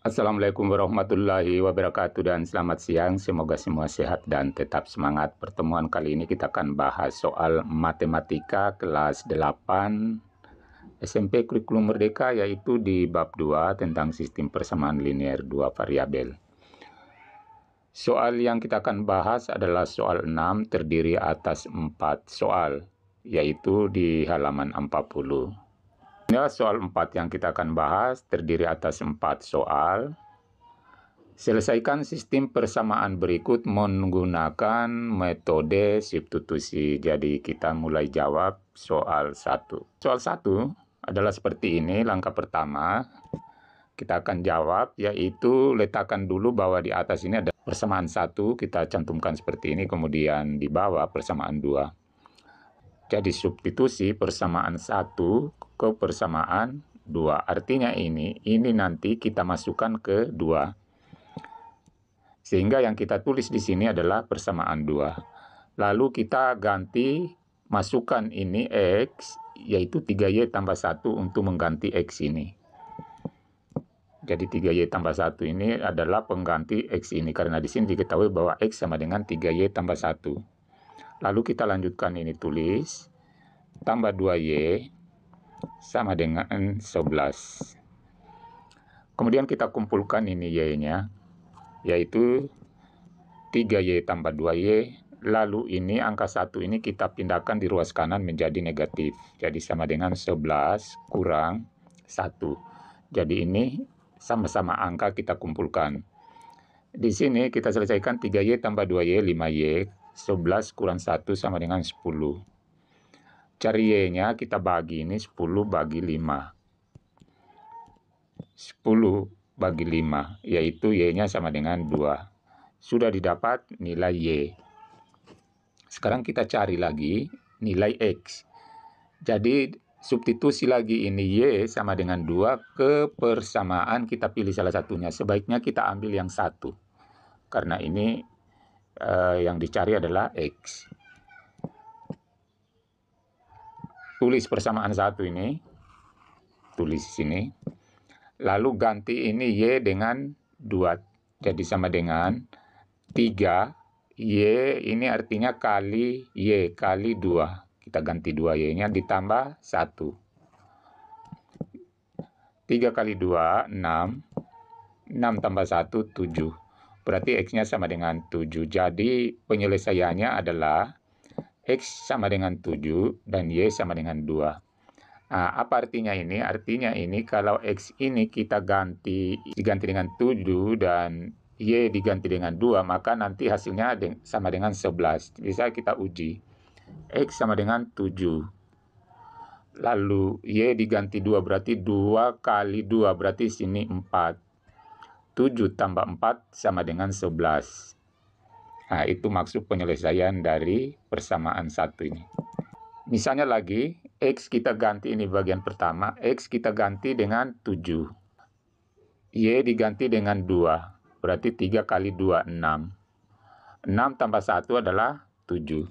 Assalamualaikum warahmatullahi wabarakatuh dan selamat siang. Semoga semua sehat dan tetap semangat. Pertemuan kali ini kita akan bahas soal matematika kelas 8 SMP Kurikulum Merdeka yaitu di bab 2 tentang sistem persamaan linear dua variabel. Soal yang kita akan bahas adalah soal 6 terdiri atas 4 soal yaitu di halaman 40. Inilah soal 4 yang kita akan bahas, terdiri atas 4 soal. Selesaikan sistem persamaan berikut menggunakan metode substitusi. Jadi kita mulai jawab soal 1. Soal 1 adalah seperti ini, langkah pertama. Kita akan jawab, yaitu letakkan dulu bahwa di atas ini ada persamaan 1, kita cantumkan seperti ini, kemudian di bawah persamaan 2 jadi substitusi persamaan satu ke persamaan 2. Artinya ini, ini nanti kita masukkan ke 2. Sehingga yang kita tulis di sini adalah persamaan 2. Lalu kita ganti masukkan ini X, yaitu 3Y tambah 1 untuk mengganti X ini. Jadi 3Y tambah 1 ini adalah pengganti X ini. Karena di sini diketahui bahwa X sama dengan 3Y tambah 1. Lalu kita lanjutkan ini tulis tambah 2Y sama dengan 11. Kemudian kita kumpulkan ini Y-nya, yaitu 3Y tambah 2Y, lalu ini angka 1 ini kita pindahkan di ruas kanan menjadi negatif. Jadi sama dengan 11 kurang 1. Jadi ini sama-sama angka kita kumpulkan. Di sini kita selesaikan 3Y tambah 2Y, 5Y 11 kurang 1 sama dengan 10. Cari Y-nya kita bagi ini 10 bagi 5. 10 bagi 5, yaitu Y-nya sama dengan 2. Sudah didapat nilai Y. Sekarang kita cari lagi nilai X. Jadi substitusi lagi ini Y sama dengan 2 ke persamaan kita pilih salah satunya. Sebaiknya kita ambil yang satu. Karena ini uh, yang dicari adalah X. Tulis persamaan satu ini. Tulis sini. Lalu ganti ini Y dengan 2. Jadi sama dengan 3. Y ini artinya kali Y kali 2. Kita ganti 2 Y-nya ditambah 1. 3 kali 2, 6. 6 tambah 1, 7. Berarti X-nya sama dengan 7. Jadi penyelesaiannya adalah X sama dengan 7 dan Y sama dengan 2. Nah, apa artinya ini? Artinya ini kalau X ini kita ganti diganti dengan 7 dan Y diganti dengan 2, maka nanti hasilnya sama dengan 11. Bisa kita uji. X sama dengan 7. Lalu Y diganti 2 berarti 2 kali 2 berarti sini 4. 7 tambah 4 sama dengan 11. Nah, itu maksud penyelesaian dari persamaan satu ini. Misalnya lagi, X kita ganti ini bagian pertama, X kita ganti dengan 7. Y diganti dengan 2, berarti 3 kali 2, 6. 6 tambah 1 adalah 7.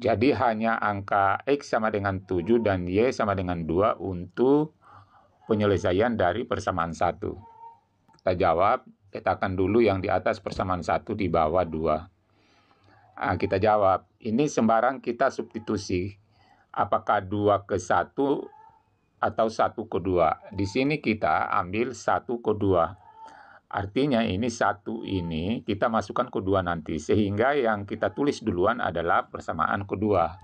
Jadi hanya angka X sama dengan 7 dan Y sama dengan 2 untuk penyelesaian dari persamaan satu. Kita jawab, akan dulu yang di atas persamaan satu di bawah dua. Nah, kita jawab, ini sembarang kita substitusi. Apakah dua ke satu atau satu ke dua? Di sini kita ambil satu ke dua. Artinya ini satu ini kita masukkan ke dua nanti sehingga yang kita tulis duluan adalah persamaan kedua.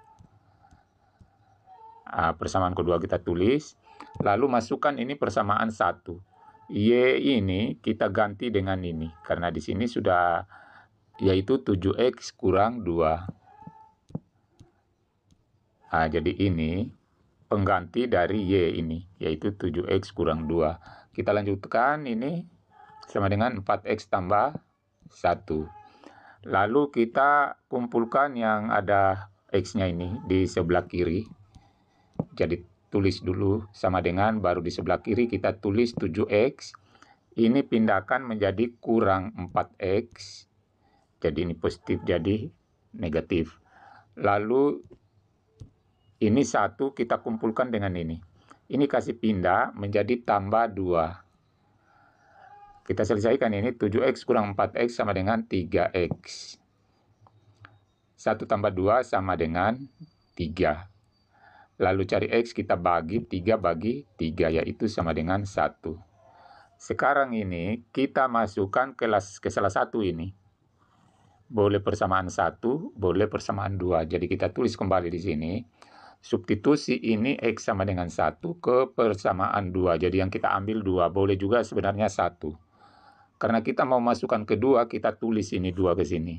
Nah, persamaan kedua kita tulis, lalu masukkan ini persamaan satu Y ini kita ganti dengan ini karena di sini sudah yaitu 7x kurang 2. Nah, jadi ini pengganti dari Y ini yaitu 7x kurang 2. Kita lanjutkan ini sama dengan 4x tambah 1. Lalu kita kumpulkan yang ada x-nya ini di sebelah kiri. Jadi tulis dulu sama dengan baru di sebelah kiri kita tulis 7x ini pindahkan menjadi kurang 4x jadi ini positif jadi negatif lalu ini satu kita kumpulkan dengan ini ini kasih pindah menjadi tambah 2 kita selesaikan ini 7x kurang 4x sama dengan 3x 1 tambah 2 sama dengan 3 Lalu cari X kita bagi 3 bagi 3 yaitu sama dengan 1. Sekarang ini kita masukkan kelas ke salah satu ini. Boleh persamaan 1, boleh persamaan 2. Jadi kita tulis kembali di sini. Substitusi ini X sama dengan 1 ke persamaan 2. Jadi yang kita ambil 2, boleh juga sebenarnya 1. Karena kita mau masukkan ke 2, kita tulis ini 2 ke sini.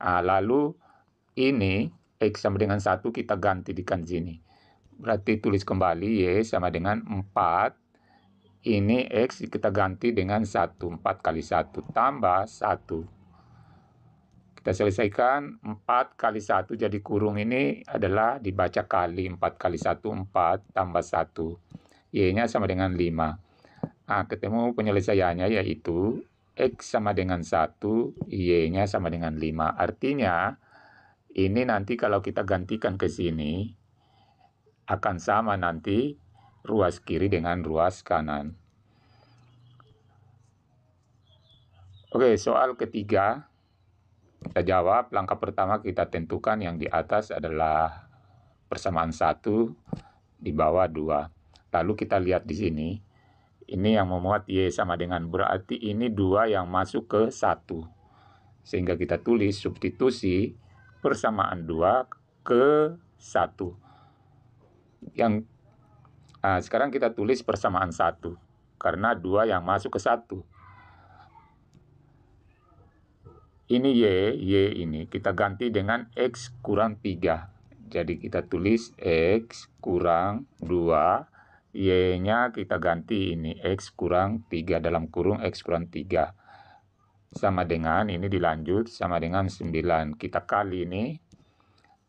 Nah, lalu ini X sama dengan 1 kita ganti di sini. Berarti tulis kembali Y sama dengan 4. Ini X kita ganti dengan 1. 4 kali 1 tambah 1. Kita selesaikan 4 kali 1 jadi kurung ini adalah dibaca kali 4 kali 1 4 tambah 1. Y-nya sama dengan 5. Nah, ketemu penyelesaiannya yaitu X sama dengan 1, Y-nya sama dengan 5. Artinya, ini nanti kalau kita gantikan ke sini, akan sama nanti ruas kiri dengan ruas kanan. Oke, soal ketiga. Kita jawab, langkah pertama kita tentukan yang di atas adalah persamaan satu di bawah dua. Lalu kita lihat di sini. Ini yang memuat Y sama dengan berarti ini dua yang masuk ke satu. Sehingga kita tulis substitusi persamaan dua ke satu. Yang nah, sekarang kita tulis persamaan satu karena dua yang masuk ke satu. Ini Y, Y ini kita ganti dengan X kurang tiga. Jadi kita tulis X kurang dua Y-nya kita ganti ini X kurang 3 dalam kurung X kurang 3 sama dengan ini dilanjut sama dengan 9 kita kali ini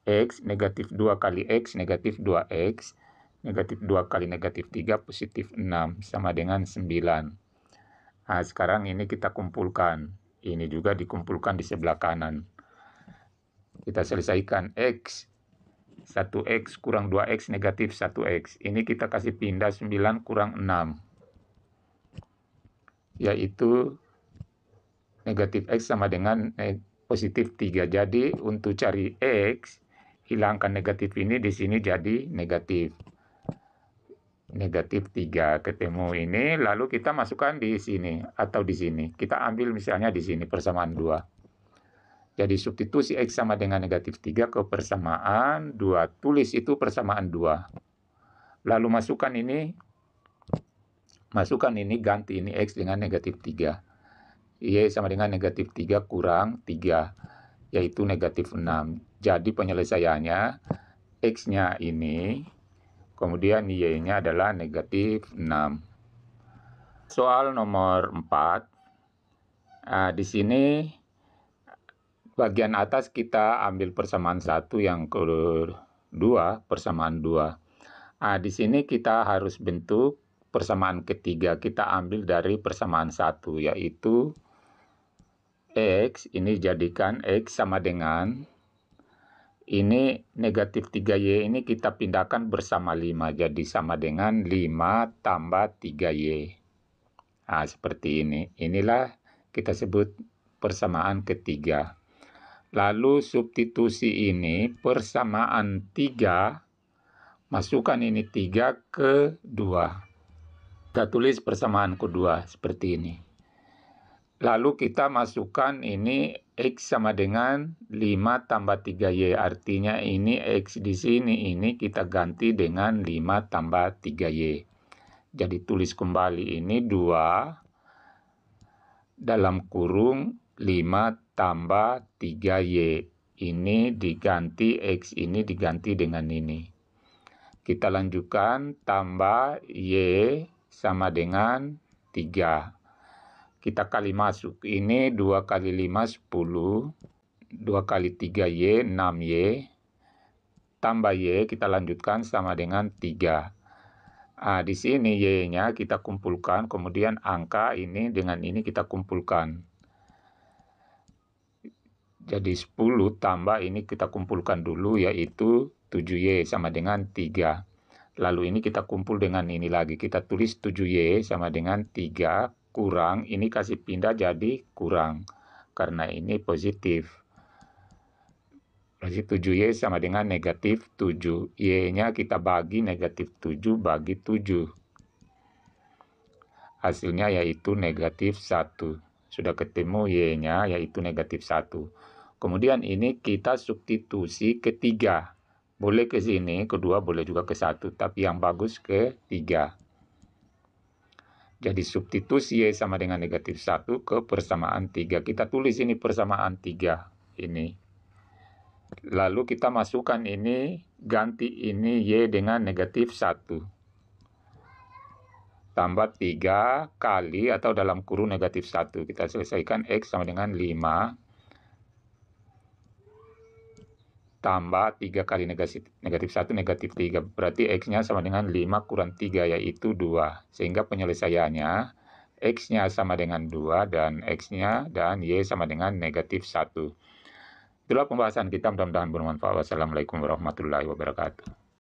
X negatif 2 kali X negatif 2X negatif 2 kali negatif 3 positif 6 sama dengan 9 nah sekarang ini kita kumpulkan ini juga dikumpulkan di sebelah kanan kita selesaikan X 1X kurang 2X negatif 1X ini kita kasih pindah 9 kurang 6 yaitu negatif X sama dengan eh, positif 3. Jadi untuk cari X, hilangkan negatif ini di sini jadi negatif. Negatif 3 ketemu ini, lalu kita masukkan di sini atau di sini. Kita ambil misalnya di sini persamaan 2. Jadi substitusi X sama dengan negatif 3 ke persamaan 2. Tulis itu persamaan 2. Lalu masukkan ini, masukkan ini ganti ini X dengan negatif 3 Y iya, sama dengan negatif 3 kurang 3, yaitu negatif 6. Jadi penyelesaiannya, X-nya ini, kemudian Y-nya adalah negatif 6. Soal nomor 4, nah, di sini bagian atas kita ambil persamaan 1 yang kedua, persamaan 2. Nah, di sini kita harus bentuk persamaan ketiga. Kita ambil dari persamaan 1, yaitu X, ini jadikan X sama dengan, ini negatif 3Y ini kita pindahkan bersama 5. Jadi sama dengan 5 tambah 3Y. Nah, seperti ini. Inilah kita sebut persamaan ketiga. Lalu substitusi ini persamaan 3, masukkan ini 3 ke 2. Kita tulis persamaan kedua seperti ini. Lalu kita masukkan ini X sama dengan 5 tambah 3Y. Artinya ini X di sini, ini kita ganti dengan 5 tambah 3Y. Jadi tulis kembali ini 2 dalam kurung 5 tambah 3Y. Ini diganti, X ini diganti dengan ini. Kita lanjutkan, tambah Y sama dengan 3 kita kali masuk ini 2 kali 5 10 2 kali 3 Y 6 Y tambah Y kita lanjutkan sama dengan 3 nah, di sini Y nya kita kumpulkan kemudian angka ini dengan ini kita kumpulkan jadi 10 tambah ini kita kumpulkan dulu yaitu 7Y sama dengan 3 lalu ini kita kumpul dengan ini lagi kita tulis 7Y sama dengan 3 kurang, ini kasih pindah jadi kurang. Karena ini positif. Berarti 7Y sama dengan negatif 7. Y-nya kita bagi negatif 7 bagi 7. Hasilnya yaitu negatif 1. Sudah ketemu Y-nya yaitu negatif 1. Kemudian ini kita substitusi ke 3. Boleh ke sini, kedua boleh juga ke satu, tapi yang bagus ke 3. Jadi substitusi Y ya sama dengan negatif 1 ke persamaan 3. Kita tulis ini persamaan 3. Ini. Lalu kita masukkan ini, ganti ini Y dengan negatif 1. Tambah 3 kali atau dalam kurung negatif 1. Kita selesaikan X sama dengan 5. tambah 3 kali negatif, negatif 1 negatif 3. Berarti X-nya sama dengan 5 kurang 3 yaitu 2. Sehingga penyelesaiannya X-nya sama dengan 2 dan X-nya dan Y sama dengan negatif 1. Itulah pembahasan kita mudah-mudahan bermanfaat. Wassalamualaikum warahmatullahi wabarakatuh.